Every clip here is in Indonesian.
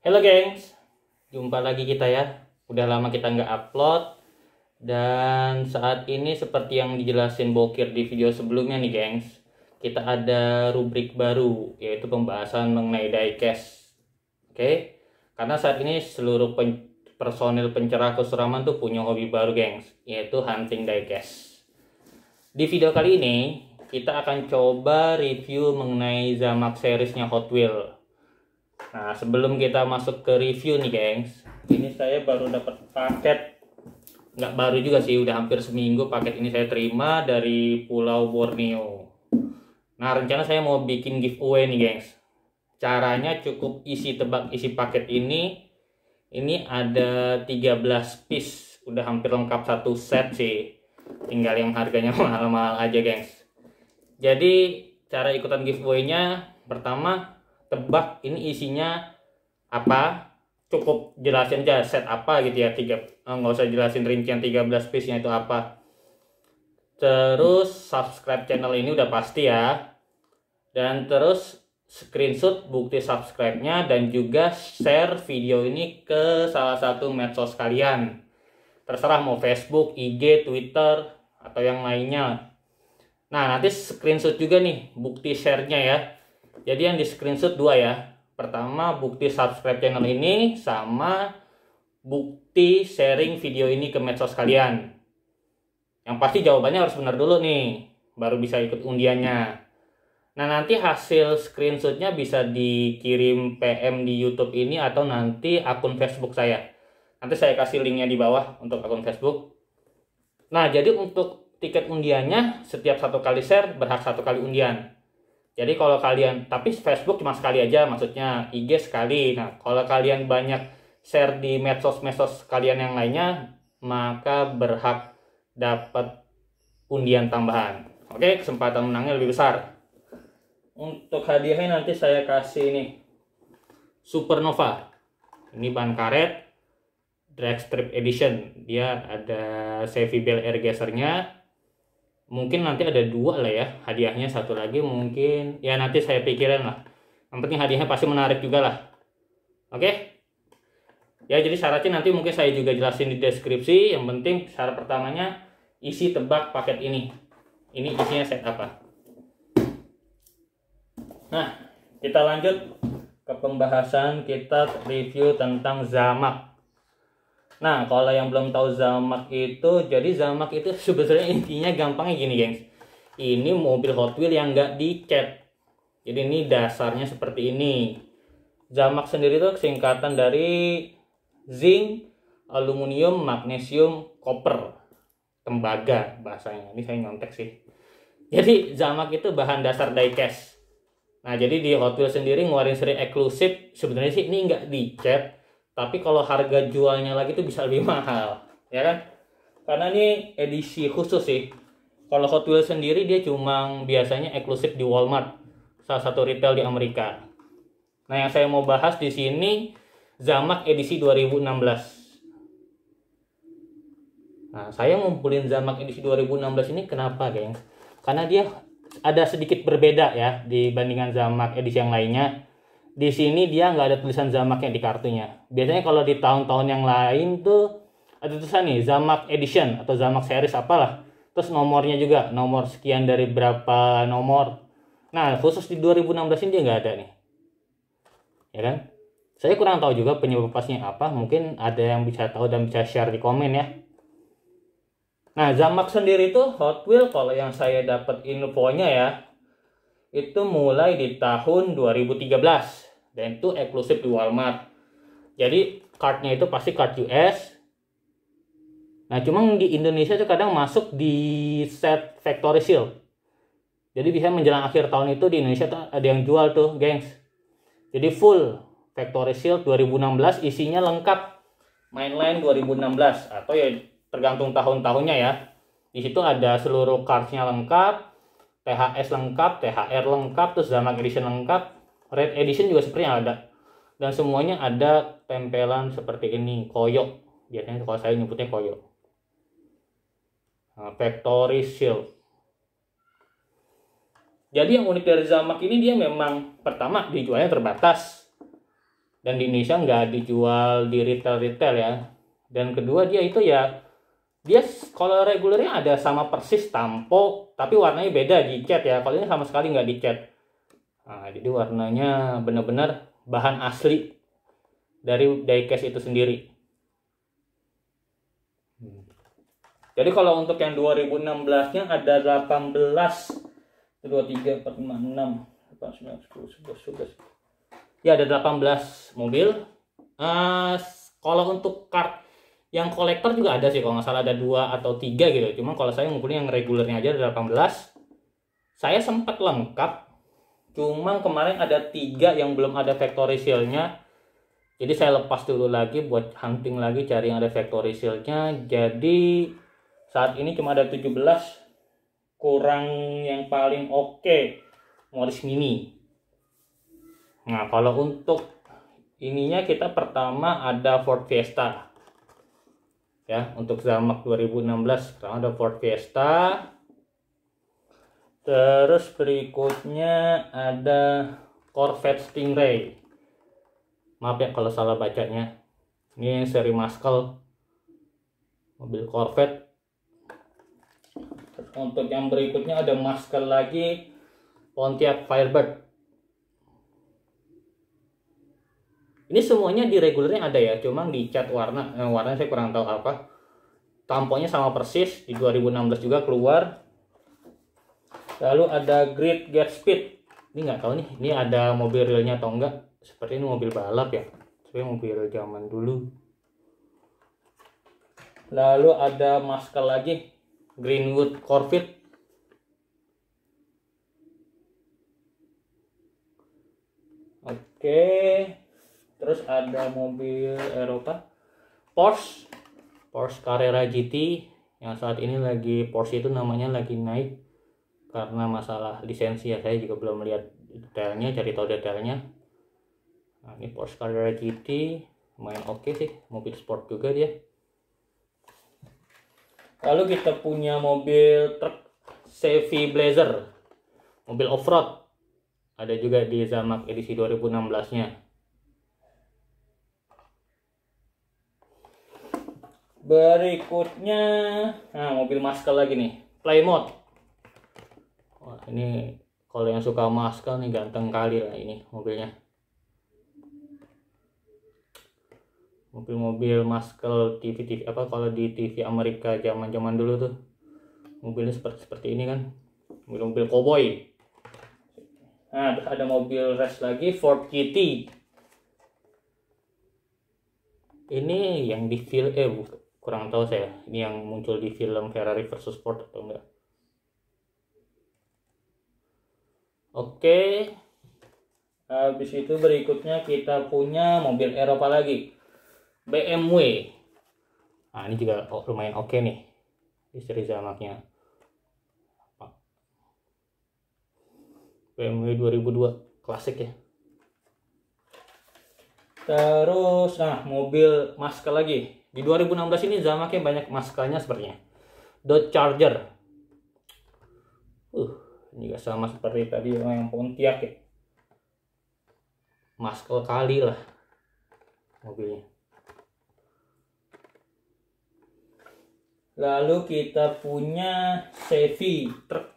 Halo gengs, jumpa lagi kita ya. Udah lama kita nggak upload dan saat ini seperti yang dijelasin Bokir di video sebelumnya nih gengs, kita ada rubrik baru yaitu pembahasan mengenai diecast. Oke, karena saat ini seluruh pen personil pencerah kesuraman tuh punya hobi baru gengs, yaitu hunting diecast. Di video kali ini kita akan coba review mengenai Zamak seriesnya Hot Wheels Nah, sebelum kita masuk ke review nih, gengs. Ini saya baru dapat paket nggak baru juga sih, udah hampir seminggu paket ini saya terima dari Pulau Borneo. Nah, rencana saya mau bikin giveaway nih, gengs. Caranya cukup isi tebak isi paket ini. Ini ada 13 piece, udah hampir lengkap satu set sih. Tinggal yang harganya mahal-mahal aja, gengs. Jadi, cara ikutan giveaway-nya pertama tebak ini isinya apa cukup jelasin aja set apa gitu ya tiga eh, nggak usah jelasin rincian 13 piece nya itu apa terus subscribe channel ini udah pasti ya dan terus screenshot bukti subscribe-nya dan juga share video ini ke salah satu medsos kalian terserah mau Facebook, IG, Twitter atau yang lainnya nah nanti screenshot juga nih bukti sharenya ya jadi yang di screenshot dua ya pertama bukti subscribe channel ini sama bukti sharing video ini ke medsos kalian yang pasti jawabannya harus benar dulu nih baru bisa ikut undiannya nah nanti hasil screenshotnya bisa dikirim PM di YouTube ini atau nanti akun Facebook saya nanti saya kasih linknya di bawah untuk akun Facebook nah jadi untuk tiket undiannya setiap satu kali share berhak satu kali undian jadi kalau kalian tapi Facebook cuma sekali aja maksudnya IG sekali. Nah, kalau kalian banyak share di medsos-medsos kalian yang lainnya maka berhak dapat undian tambahan. Oke, kesempatan menangnya lebih besar. Untuk hadiahnya nanti saya kasih ini Supernova. Ini ban karet drag strip edition. Dia ada safety belt air gasernya mungkin nanti ada dua lah ya hadiahnya satu lagi mungkin ya nanti saya pikirin lah yang penting hadiahnya pasti menarik juga lah oke ya jadi syaratnya nanti mungkin saya juga jelasin di deskripsi yang penting syarat pertamanya isi tebak paket ini ini isinya set apa nah kita lanjut ke pembahasan kita review tentang zamak Nah, kalau yang belum tahu Zamak itu, jadi Zamak itu sebenarnya intinya gampangnya gini, gengs. Ini mobil Hot Wheels yang nggak dicat. Jadi ini dasarnya seperti ini. Zamak sendiri itu singkatan dari zinc, aluminium, magnesium, koper, tembaga bahasanya. Ini saya nyontek sih. Jadi Zamak itu bahan dasar diecast. Nah, jadi di Hot Wheels sendiri ngeluarin seri eksklusif sebenarnya sih ini nggak dicat, tapi kalau harga jualnya lagi itu bisa lebih mahal ya kan karena ini edisi khusus sih kalau Hot Wheels sendiri dia cuma biasanya eksklusif di Walmart salah satu retail di Amerika nah yang saya mau bahas di sini Zamak edisi 2016 Nah, saya ngumpulin Zamak edisi 2016 ini kenapa, geng? Karena dia ada sedikit berbeda ya dibandingkan Zamak edisi yang lainnya di sini dia nggak ada tulisan zamaknya di kartunya. Biasanya kalau di tahun-tahun yang lain tuh ada tulisan nih zamak edition atau zamak series apalah. Terus nomornya juga nomor sekian dari berapa nomor. Nah khusus di 2016 ini dia nggak ada nih, ya kan? Saya kurang tahu juga penyebab pastinya apa. Mungkin ada yang bisa tahu dan bisa share di komen ya. Nah, Zamak sendiri tuh Hot Wheels kalau yang saya dapat infonya ya, itu mulai di tahun 2013 dan itu eksklusif di Walmart. Jadi cardnya itu pasti card US. Nah, cuman di Indonesia itu kadang masuk di set factory seal. Jadi bisa menjelang akhir tahun itu di Indonesia tuh ada yang jual tuh, gengs. Jadi full factory seal 2016 isinya lengkap mainline 2016 atau ya tergantung tahun-tahunnya ya. Di situ ada seluruh cardnya lengkap, THS lengkap, THR lengkap, terus Zamak Edition lengkap, Red Edition juga seperti yang ada. Dan semuanya ada tempelan seperti ini, koyok. Biasanya kalau saya nyebutnya koyok. Nah, Factory Shield. Jadi yang unik dari Zamak ini dia memang pertama dijualnya terbatas. Dan di Indonesia nggak dijual di retail-retail ya. Dan kedua dia itu ya dia kalau regulernya ada sama persis tampo tapi warnanya beda di cat ya kalau ini sama sekali nggak di cat nah, jadi warnanya benar-benar bahan asli dari diecast itu sendiri hmm. jadi kalau untuk yang 2016 nya ada 18 23 4 5 10 11 ya ada 18 mobil uh, kalau untuk kart yang kolektor juga ada sih kalau nggak salah ada dua atau tiga gitu cuman kalau saya ngumpulin yang regulernya aja ada 18 saya sempat lengkap cuman kemarin ada tiga yang belum ada factory sealnya jadi saya lepas dulu lagi buat hunting lagi cari yang ada factory sealnya jadi saat ini cuma ada 17 kurang yang paling oke okay, Morris Mini nah kalau untuk ininya kita pertama ada Ford Fiesta ya untuk Zamak 2016 sekarang ada Ford Fiesta terus berikutnya ada Corvette Stingray maaf ya kalau salah bacanya ini seri Maskel, mobil Corvette untuk yang berikutnya ada Maskel lagi Pontiac Firebird ini semuanya di regulernya ada ya cuma dicat warna eh, warna saya kurang tahu apa tamponnya sama persis di 2016 juga keluar lalu ada grid Gear speed ini nggak tahu nih ini ada mobil realnya atau enggak seperti ini mobil balap ya Tapi mobil real zaman dulu lalu ada masker lagi Greenwood Corvette Oke, terus ada mobil Eropa eh, Porsche Porsche Carrera GT yang saat ini lagi Porsche itu namanya lagi naik karena masalah lisensi ya saya juga belum melihat detailnya cari tahu detailnya nah, ini Porsche Carrera GT main oke okay sih mobil sport juga dia lalu kita punya mobil truk Chevy Blazer mobil off-road ada juga di Zamak edisi 2016 nya berikutnya nah mobil masker lagi nih play mode Wah, ini kalau yang suka masker nih ganteng kali lah ya ini mobilnya mobil-mobil masker TV TV apa kalau di TV Amerika zaman zaman dulu tuh mobilnya seperti seperti ini kan mobil-mobil koboi. nah ada mobil rest lagi Ford GT ini yang di film eh kurang tahu saya ini yang muncul di film Ferrari versus Ford atau enggak oke habis itu berikutnya kita punya mobil Eropa lagi BMW nah ini juga oh, lumayan oke nih istri zamaknya BMW 2002 klasik ya terus nah mobil masker lagi di 2016 ini Zamaknya banyak maskernya sebenarnya The Charger. Uh, ini juga sama seperti tadi yang Pontiac ya. Masker kali lah mobilnya. Lalu kita punya Chevy truk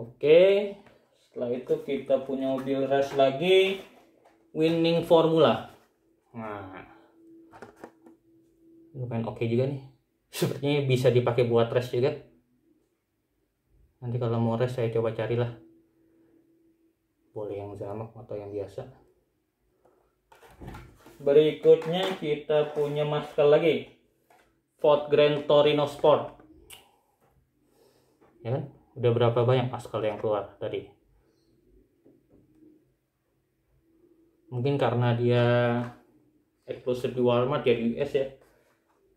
Oke, setelah itu kita punya mobil rush lagi winning formula nah lumayan oke okay juga nih sepertinya bisa dipakai buat rush juga nanti kalau mau rush saya coba carilah boleh yang zamak atau yang biasa berikutnya kita punya masker lagi Ford Grand Torino Sport ya kan udah berapa banyak masker yang keluar tadi mungkin karena dia eksklusif di Walmart ya di US ya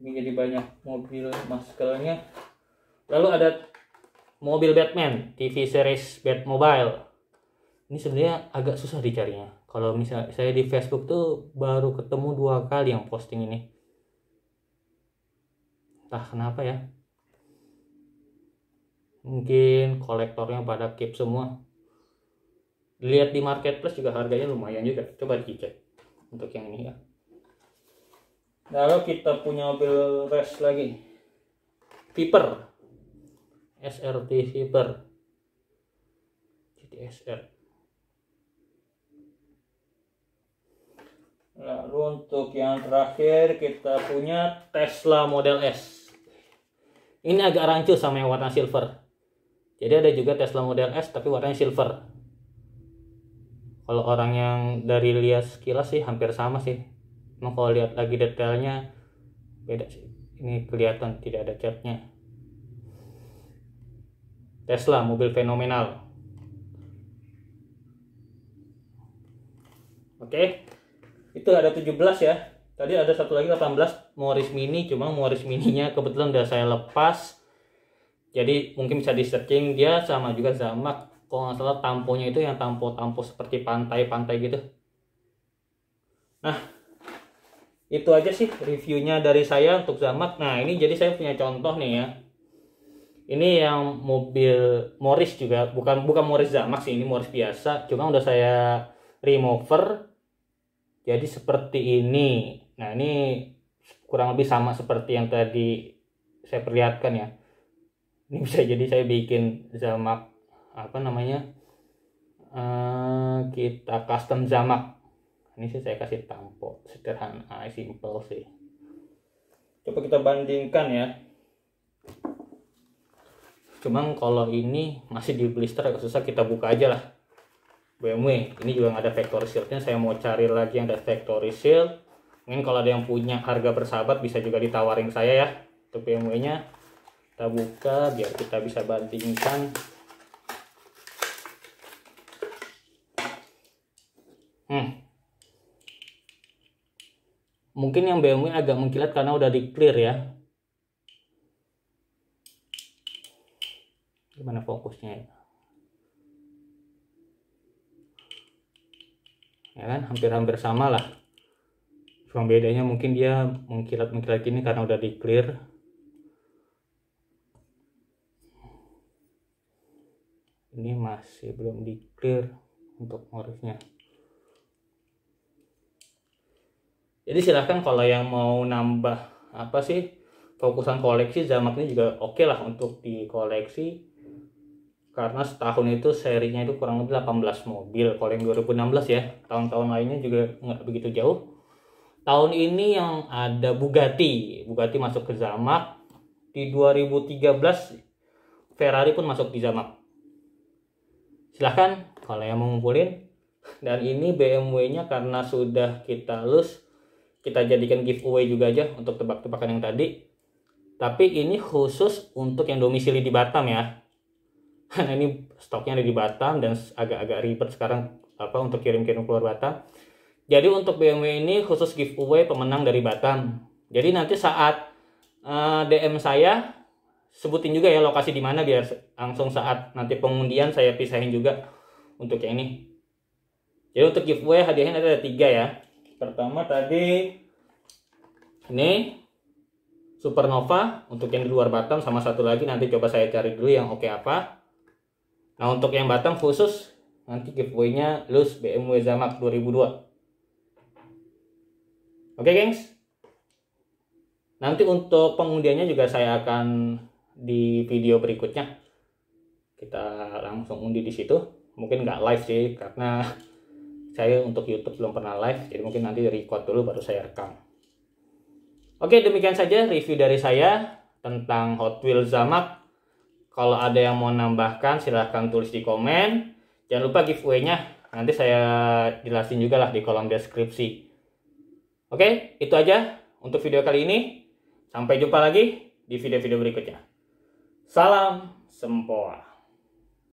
ini jadi banyak mobil maskernya lalu ada mobil Batman TV series Batmobile ini sebenarnya agak susah dicarinya kalau misalnya saya di Facebook tuh baru ketemu dua kali yang posting ini entah kenapa ya mungkin kolektornya pada keep semua lihat di marketplace juga harganya lumayan juga coba dicek untuk yang ini ya lalu kita punya mobil rest lagi Viper SRT Viper SR lalu untuk yang terakhir kita punya Tesla Model S ini agak rancu sama yang warna silver jadi ada juga Tesla Model S tapi warnanya silver kalau orang yang dari lihat sekilas sih hampir sama sih mau kalau lihat lagi detailnya beda sih ini kelihatan tidak ada catnya Tesla mobil fenomenal oke itu ada 17 ya tadi ada satu lagi 18 Morris Mini cuma Morris Mininya kebetulan udah saya lepas jadi mungkin bisa di searching dia sama juga sama kalau nggak salah tamponya itu yang tampo-tampo seperti pantai-pantai gitu nah itu aja sih reviewnya dari saya untuk Zamak nah ini jadi saya punya contoh nih ya ini yang mobil Morris juga bukan bukan Morris Zamak sih ini Morris biasa cuma udah saya remover jadi seperti ini nah ini kurang lebih sama seperti yang tadi saya perlihatkan ya ini bisa jadi saya bikin Zamak apa namanya uh, kita custom jamak ini sih saya kasih tampo sederhana simple sih coba kita bandingkan ya cuman kalau ini masih di blister agak susah kita buka aja lah BMW ini juga nggak ada factory shieldnya saya mau cari lagi yang ada factory shield mungkin kalau ada yang punya harga bersahabat bisa juga ditawarin saya ya untuk BMW nya kita buka biar kita bisa bandingkan Hmm. Mungkin yang BMW agak mengkilat karena udah di clear ya. Gimana fokusnya ya? Ya kan, hampir-hampir sama lah. Cuma bedanya mungkin dia mengkilat-mengkilat ini karena udah di clear. ini masih belum di clear untuk ngurusnya jadi silahkan kalau yang mau nambah apa sih fokusan koleksi Zamak ini juga oke okay lah untuk dikoleksi karena setahun itu serinya itu kurang lebih 18 mobil kalau yang 2016 ya tahun-tahun lainnya juga nggak begitu jauh tahun ini yang ada Bugatti Bugatti masuk ke Zamak di 2013 Ferrari pun masuk di Zamak silahkan kalau yang mau ngumpulin dan ini BMW nya karena sudah kita lose kita jadikan giveaway juga aja untuk tebak-tebakan yang tadi. Tapi ini khusus untuk yang domisili di Batam ya. Karena ini stoknya ada di Batam dan agak-agak ribet sekarang apa untuk kirim-kirim keluar Batam. Jadi untuk BMW ini khusus giveaway pemenang dari Batam. Jadi nanti saat uh, eh, DM saya sebutin juga ya lokasi di mana biar langsung saat nanti pengundian saya pisahin juga untuk yang ini. Jadi untuk giveaway hadiahnya ada tiga ya pertama tadi ini supernova untuk yang di luar Batam sama satu lagi nanti coba saya cari dulu yang oke okay apa nah untuk yang Batam khusus nanti giveaway-nya lus BMW Zamak 2002 oke okay, gengs nanti untuk pengundiannya juga saya akan di video berikutnya kita langsung undi di situ mungkin nggak live sih karena saya untuk YouTube belum pernah live jadi mungkin nanti record dulu baru saya rekam oke demikian saja review dari saya tentang Hot Wheels Zamak kalau ada yang mau nambahkan silahkan tulis di komen jangan lupa giveaway-nya nanti saya jelasin juga lah di kolom deskripsi oke itu aja untuk video kali ini sampai jumpa lagi di video-video berikutnya salam sempoa